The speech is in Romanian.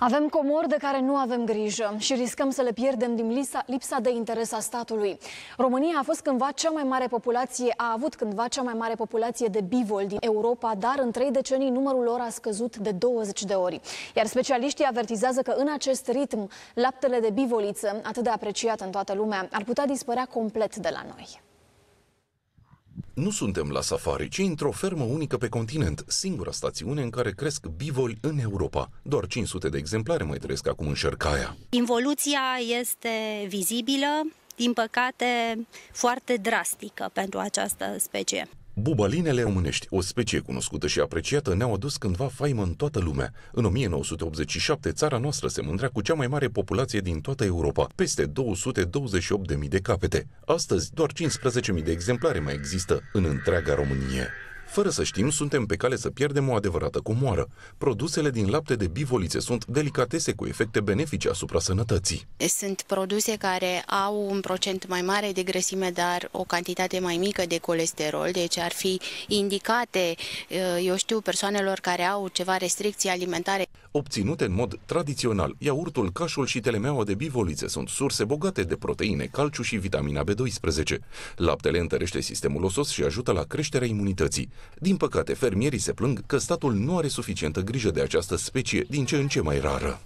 Avem comori de care nu avem grijă și riscăm să le pierdem din lipsa, lipsa de interes a statului. România a fost cândva cea mai mare populație, a avut cândva cea mai mare populație de bivol din Europa, dar în trei decenii numărul lor a scăzut de 20 de ori. Iar specialiștii avertizează că în acest ritm, laptele de bivoliță, atât de apreciat în toată lumea, ar putea dispărea complet de la noi. Nu suntem la safari, ci într-o fermă unică pe continent, singura stațiune în care cresc bivoli în Europa. Doar 500 de exemplare mai trăiesc acum în Șercaia. Involuția este vizibilă, din păcate, foarte drastică pentru această specie. Bubalinele românești, o specie cunoscută și apreciată, ne-au adus cândva faimă în toată lumea. În 1987, țara noastră se mândrea cu cea mai mare populație din toată Europa, peste 228.000 de capete. Astăzi, doar 15.000 de exemplare mai există în întreaga Românie. Fără să știm, suntem pe cale să pierdem o adevărată comoară. Produsele din lapte de bivolițe sunt delicatese cu efecte benefice asupra sănătății. Sunt produse care au un procent mai mare de grăsime, dar o cantitate mai mică de colesterol, deci ar fi indicate, eh, eu știu, persoanelor care au ceva restricții alimentare. Obținute în mod tradițional, iaurtul, cașul și telemeaua de bivolițe sunt surse bogate de proteine, calciu și vitamina B12. Laptele întărește sistemul osos și ajută la creșterea imunității. Din păcate, fermierii se plâng că statul nu are suficientă grijă de această specie din ce în ce mai rară.